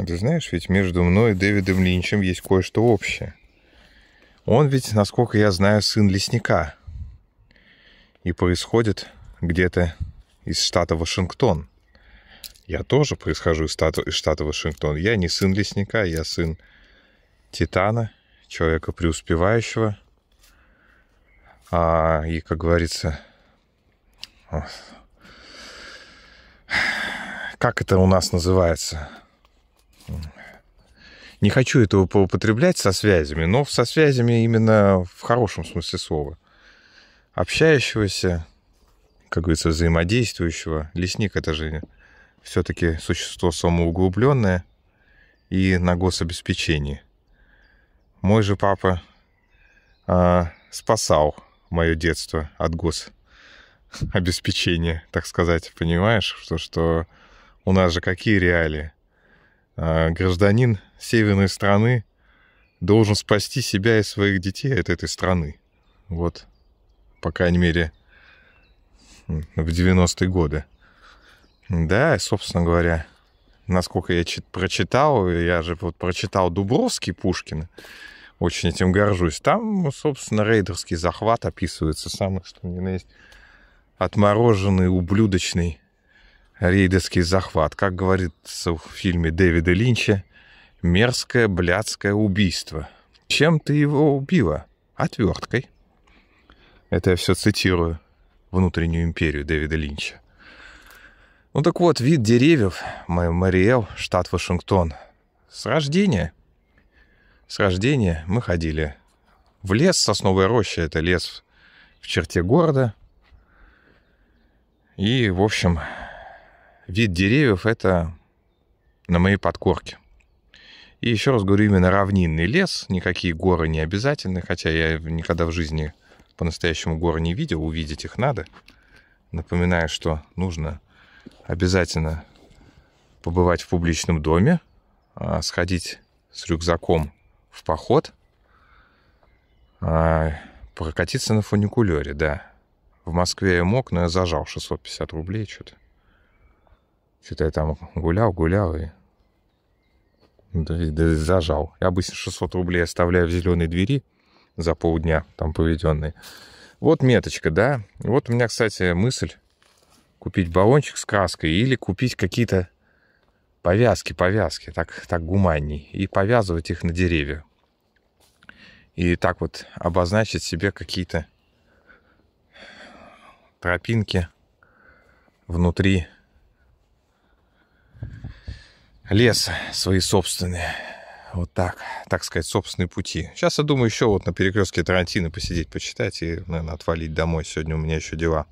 А ты знаешь, ведь между мной и Дэвидом Линчем есть кое-что общее. Он ведь, насколько я знаю, сын лесника. И происходит где-то из штата Вашингтон. Я тоже происхожу из штата, из штата Вашингтон. Я не сын лесника, я сын Титана, человека преуспевающего. А, и, как говорится, как это у нас называется? не хочу этого поупотреблять со связями, но со связями именно в хорошем смысле слова. Общающегося, как говорится, взаимодействующего. Лесник это же все-таки существо самоуглубленное и на гособеспечении. Мой же папа а, спасал мое детство от гособеспечения, так сказать, понимаешь, что, что у нас же какие реалии а, гражданин северной страны должен спасти себя и своих детей от этой страны. Вот, по крайней мере, в 90-е годы. Да, собственно говоря, насколько я прочитал, я же вот прочитал Дубровский Пушкина, очень этим горжусь. Там, собственно, рейдерский захват описывается, самый что ни на есть отмороженный, ублюдочный рейдерский захват, как говорится в фильме Дэвида Линча, мерзкое блядское убийство. Чем ты его убила? Отверткой. Это я все цитирую внутреннюю империю Дэвида Линча. Ну так вот, вид деревьев, Мариэл, штат Вашингтон. С рождения, с рождения мы ходили в лес, сосновая роща, это лес в черте города. И, в общем, вид деревьев — это на моей подкорке. И еще раз говорю, именно равнинный лес, никакие горы не обязательны, хотя я никогда в жизни по-настоящему горы не видел, увидеть их надо. Напоминаю, что нужно обязательно побывать в публичном доме, а, сходить с рюкзаком в поход, а, прокатиться на фуникулере, да. В Москве я мог, но я зажал 650 рублей что-то. Что-то я там гулял, гулял и... Да, да, зажал. Я обычно 600 рублей оставляю в зеленой двери за полдня там поведенные. Вот меточка, да. вот у меня, кстати, мысль купить баллончик с краской или купить какие-то повязки, повязки, так, так гуманней, и повязывать их на деревья. И так вот обозначить себе какие-то тропинки внутри лес свои собственные. Вот так, так сказать, собственные пути. Сейчас я думаю еще вот на перекрестке Тарантино посидеть, почитать и, наверное, отвалить домой. Сегодня у меня еще дела.